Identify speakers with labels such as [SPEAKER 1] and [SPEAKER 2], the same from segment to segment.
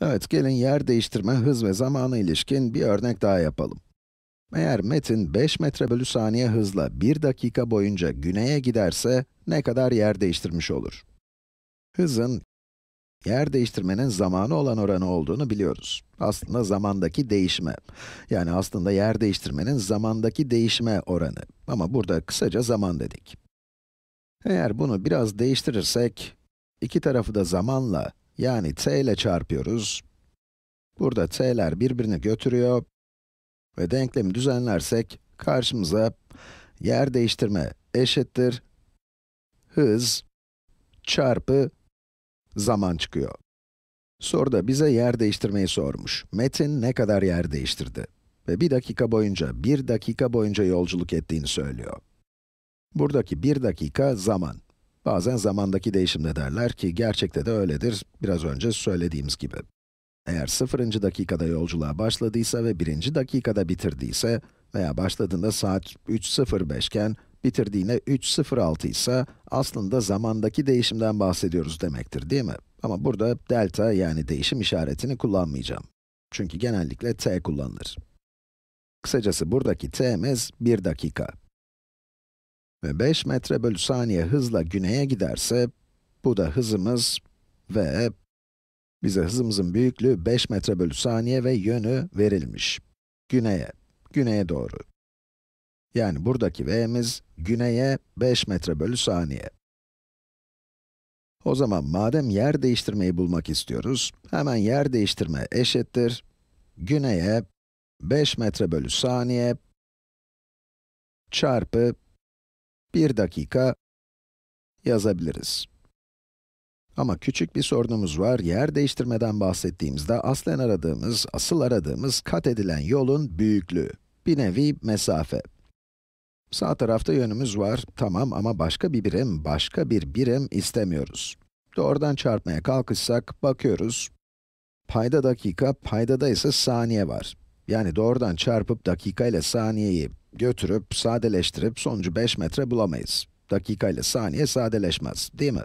[SPEAKER 1] Evet, gelin yer değiştirme hız ve zamana ilişkin bir örnek daha yapalım. Eğer metin 5 metre bölü saniye hızla 1 dakika boyunca güneye giderse, ne kadar yer değiştirmiş olur? Hızın, yer değiştirmenin zamanı olan oranı olduğunu biliyoruz. Aslında zamandaki değişme. Yani aslında yer değiştirmenin zamandaki değişme oranı. Ama burada kısaca zaman dedik. Eğer bunu biraz değiştirirsek, iki tarafı da zamanla yani t ile çarpıyoruz. Burada t'ler birbirini götürüyor. Ve denklemi düzenlersek karşımıza yer değiştirme eşittir hız çarpı zaman çıkıyor. Soruda bize yer değiştirmeyi sormuş. Metin ne kadar yer değiştirdi? Ve bir dakika boyunca, bir dakika boyunca yolculuk ettiğini söylüyor. Buradaki bir dakika zaman. Bazen zamandaki değişimde derler ki gerçekte de öyledir, biraz önce söylediğimiz gibi. Eğer 0. dakikada yolculuğa başladıysa ve 1. dakikada bitirdiyse veya başladığında saat 3.05 iken bitirdiğine 3.06 ise aslında zamandaki değişimden bahsediyoruz demektir değil mi? Ama burada delta yani değişim işaretini kullanmayacağım. Çünkü genellikle t kullanılır. Kısacası buradaki t'miz 1 dakika. 5 metre bölü saniye hızla güneye giderse, bu da hızımız ve bize hızımızın büyüklüğü 5 metre bölü saniye ve yönü verilmiş. Güneye, güneye doğru. Yani buradaki v'miz güneye 5 metre bölü saniye. O zaman madem yer değiştirmeyi bulmak istiyoruz, hemen yer değiştirme eşittir. Güneye 5 metre bölü saniye çarpı 1 dakika yazabiliriz. Ama küçük bir sorunumuz var. Yer değiştirmeden bahsettiğimizde aslen aradığımız, asıl aradığımız kat edilen yolun büyüklüğü. Bir nevi mesafe. Sağ tarafta yönümüz var, tamam ama başka bir birim, başka bir birim istemiyoruz. Doğrudan çarpmaya kalkışsak, bakıyoruz. Payda dakika, paydada ise saniye var. Yani doğrudan çarpıp dakika ile saniyeyi götürüp, sadeleştirip sonucu 5 metre bulamayız. Dakika ile saniye sadeleşmez, değil mi?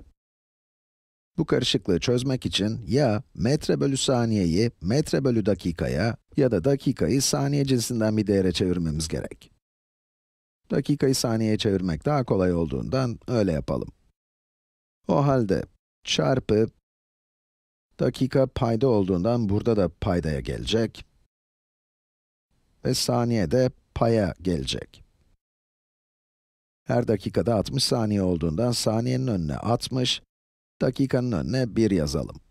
[SPEAKER 1] Bu karışıklığı çözmek için ya metre bölü saniyeyi metre bölü dakikaya ya da dakikayı saniye cinsinden bir değere çevirmemiz gerek. Dakikayı saniyeye çevirmek daha kolay olduğundan öyle yapalım. O halde çarpı dakika payda olduğundan burada da paydaya gelecek ve saniye de paya gelecek. Her dakikada 60 saniye olduğundan saniyenin önüne 60, dakikanın önüne 1 yazalım.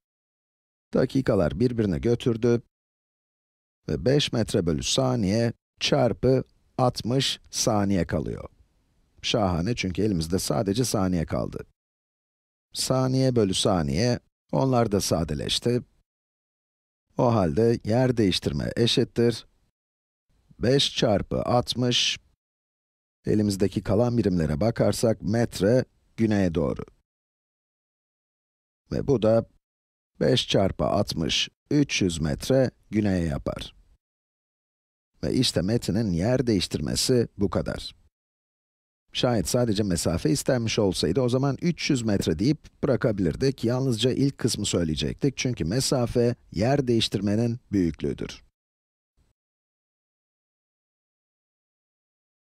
[SPEAKER 1] Dakikalar birbirine götürdü ve 5 metre bölü saniye çarpı 60 saniye kalıyor. Şahane çünkü elimizde sadece saniye kaldı. Saniye bölü saniye, onlar da sadeleşti. O halde yer değiştirme eşittir 5 çarpı 60, elimizdeki kalan birimlere bakarsak metre güneye doğru. Ve bu da 5 çarpı 60, 300 metre güneye yapar. Ve işte metinin yer değiştirmesi bu kadar. Şayet sadece mesafe istenmiş olsaydı o zaman 300 metre deyip bırakabilirdik. Yalnızca ilk kısmı söyleyecektik çünkü mesafe yer değiştirmenin büyüklüğüdür.